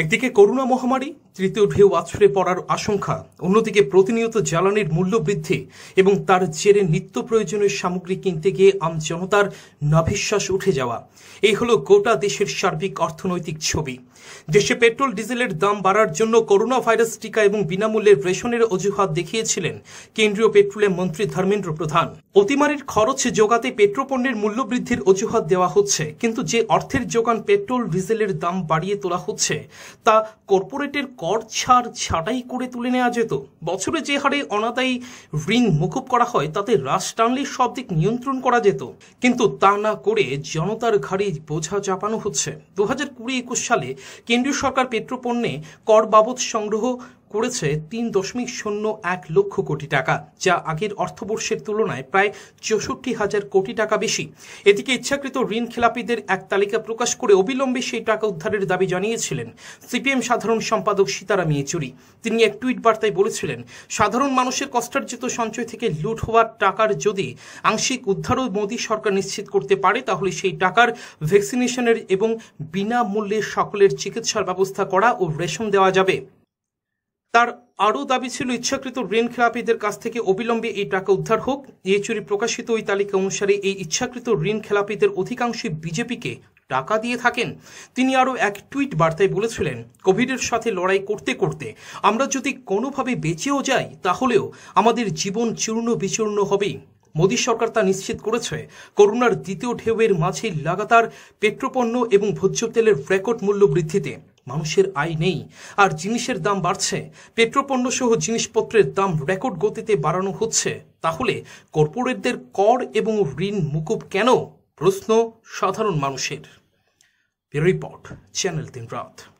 একদিকে করোনা মহামারী তৃতীয় ঢেউ আছড়ে পড়ার আশঙ্কা অন্যদিকে প্রতিনিয়ত জ্বালানির মূল্য বৃদ্ধি এবং তার জেরে নিত্য প্রয়োজনীয় সামগ্রী কিনতে গিয়ে আমজনতার নাভিশ্বাস উঠে যাওয়া এই হল গোটা দেশের সার্বিক অর্থনৈতিক ছবি দেশে পেট্রোল ডিজেলের দাম বাড়ার জন্য করোনা ভাইরাস টিকা এবং বিনামূল্যে রেশনের অজুহাত দেখিয়েছিলেন কেন্দ্রীয় পেট্রোলিয়াম মন্ত্রী ধর্মেন্দ্র প্রধান অতিমারির খরচ যোগাতে পেট্রোপণ্যের মূল্য বৃদ্ধির অজুহাত দেওয়া হচ্ছে কিন্তু যে অর্থের যোগান পেট্রোল ডিজেলের দাম বাড়িয়ে তোলা হচ্ছে তা কর্পোরেটের কর ছাড় ছাটাই করে তুলে নেওয়া যেত বছরে যে হারে অনাদায়ী ঋণ মুকুব করা হয় তাতে হ্রাস টানলে সব দিক নিয়ন্ত্রণ করা যেত কিন্তু তা না করে জনতার ঘাড়ে বোঝা চাপানো হচ্ছে দু হাজার কুড়ি একুশ সালে কেন্দ্রীয় সরকার পেট্রোপণ্যে কর বাবদ সংগ্রহ করেছে তিন দশমিক শূন্য এক লক্ষ কোটি টাকা যা আগের অর্থবর্ষের তুলনায় প্রায় চৌষট্টি হাজার কোটি টাকা বেশি এদিকে ইচ্ছাকৃত ঋণ খেলাপিদের এক তালিকা প্রকাশ করে অবিলম্বে সেই টাকা উদ্ধারের দাবি জানিয়েছিলেন সিপিএম সাধারণ সম্পাদক সীতারাম ইয়েচুরি তিনি এক টুইট বার্তায় বলেছিলেন সাধারণ মানুষের কষ্টার্জিত সঞ্চয় থেকে লুট হওয়ার টাকার যদি আংশিক উদ্ধারও মোদী সরকার নিশ্চিত করতে পারে তাহলে সেই টাকার ভ্যাকসিনেশনের এবং বিনামূল্যে সকলের চিকিৎসার ব্যবস্থা করা ও রেশন দেওয়া যাবে তার আরও দাবি ছিল ইচ্ছাকৃত ঋণ খেলাপিদের কাছ থেকে অবিলম্বে এই টাকা উদ্ধার হোক ইয়েচুরি প্রকাশিত ওই তালিকা অনুসারে এই ইচ্ছাকৃত ঋণ খেলাপিদের অধিকাংশই বিজেপিকে টাকা দিয়ে থাকেন তিনি আরও এক টুইট বার্তায় বলেছিলেন কোভিডের সাথে লড়াই করতে করতে আমরা যদি কোনোভাবে বেঁচেও যাই তাহলেও আমাদের জীবন চূর্ণ বিচূর্ণ হবেই মোদী সরকার তা নিশ্চিত করেছে করোনার দ্বিতীয় ঢেউয়ের মাঝে লাগাতার পেট্রোপণ্য এবং ভোজ্য তেলের রেকর্ড মূল্য বৃদ্ধিতে মানুষের আয় নেই আর জিনিসের দাম বাড়ছে পেট্রোপণ্য সহ জিনিসপত্রের দাম রেকর্ড গতিতে বাড়ানো হচ্ছে তাহলে কর্পোরেটদের কর এবং ঋণ মুকুব কেন প্রশ্ন সাধারণ মানুষের রিপোর্ট চ্যানেল দিন রাত